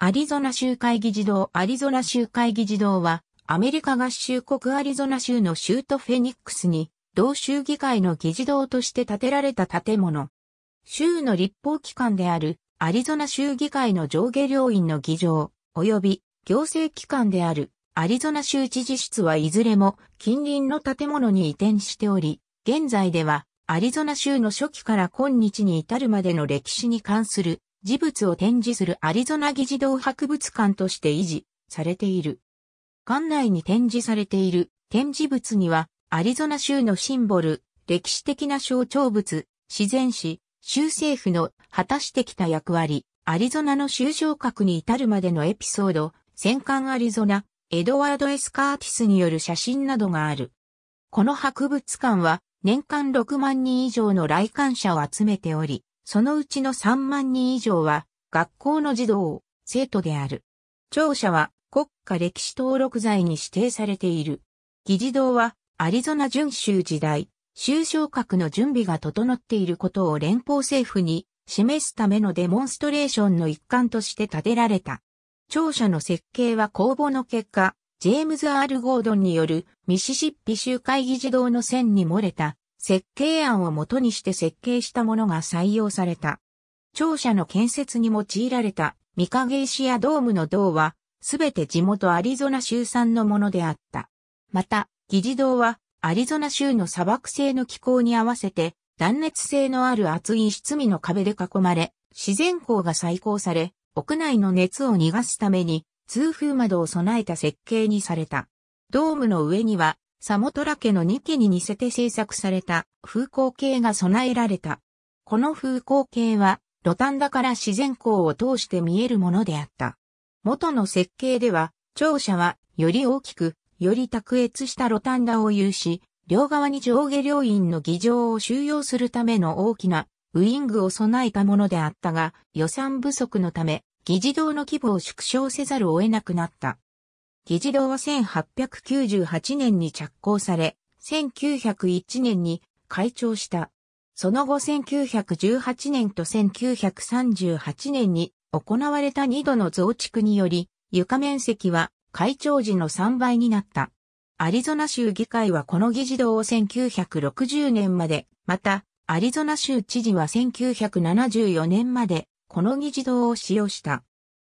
アリゾナ州会議事堂アリゾナ州会議事堂は、アメリカ合衆国アリゾナ州の州都フェニックスに、同州議会の議事堂として建てられた建物。州の立法機関である、アリゾナ州議会の上下両院の議場、及び行政機関である、アリゾナ州知事室はいずれも近隣の建物に移転しており、現在ではアリゾナ州の初期から今日に至るまでの歴史に関する事物を展示するアリゾナ議事堂博物館として維持されている。館内に展示されている展示物には、アリゾナ州のシンボル、歴史的な象徴物、自然史、州政府の果たしてきた役割、アリゾナの州昇格に至るまでのエピソード、戦艦アリゾナ、エドワード・エスカーティスによる写真などがある。この博物館は年間6万人以上の来館者を集めており、そのうちの3万人以上は学校の児童、生徒である。庁舎は国家歴史登録財に指定されている。議事堂はアリゾナ準州時代、州昇格の準備が整っていることを連邦政府に示すためのデモンストレーションの一環として建てられた。庁舎の設計は公募の結果、ジェームズ・アール・ゴードンによるミシシッピ州会議事堂の線に漏れた設計案をもとにして設計したものが採用された。庁舎の建設に用いられた御影石やドームの銅は、すべて地元アリゾナ州産のものであった。また、議事堂は、アリゾナ州の砂漠性の気候に合わせて、断熱性のある厚い湿味の壁で囲まれ、自然光が再興され、屋内の熱を逃がすために、通風窓を備えた設計にされた。ドームの上には、サモトラ家の2家に似せて製作された風光計が備えられた。この風光計は、ロタンダから自然光を通して見えるものであった。元の設計では、庁舎は、より大きく、より卓越したロタンダを有し、両側に上下両院の議場を収容するための大きなウイングを備えたものであったが、予算不足のため、議事堂の規模を縮小せざるを得なくなった。議事堂は1898年に着工され、1901年に開庁した。その後1918年と1938年に行われた2度の増築により、床面積は開庁時の3倍になった。アリゾナ州議会はこの議事堂を1960年まで、また、アリゾナ州知事は1974年まで、この議事堂を使用した。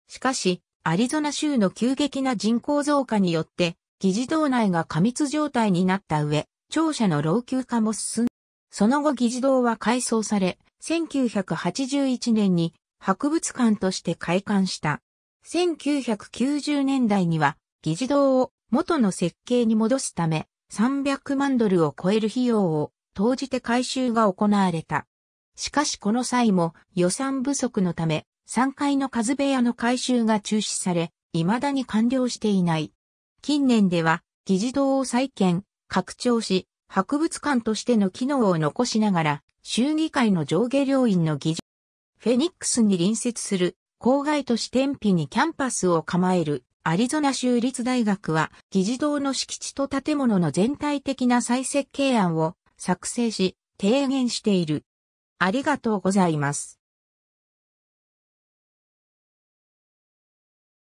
しかし、アリゾナ州の急激な人口増加によって、議事堂内が過密状態になった上、庁舎の老朽化も進んその後議事堂は改装され、1981年に博物館として開館した。1990年代には議事堂を元の設計に戻すため300万ドルを超える費用を投じて改修が行われた。しかしこの際も予算不足のため3階の数部屋の改修が中止され、未だに完了していない。近年では、議事堂を再建、拡張し、博物館としての機能を残しながら、州議会の上下両院の議事、フェニックスに隣接する郊外都市天日にキャンパスを構えるアリゾナ州立大学は議事堂の敷地と建物の全体的な再設計案を作成し提言している。ありがとうございます。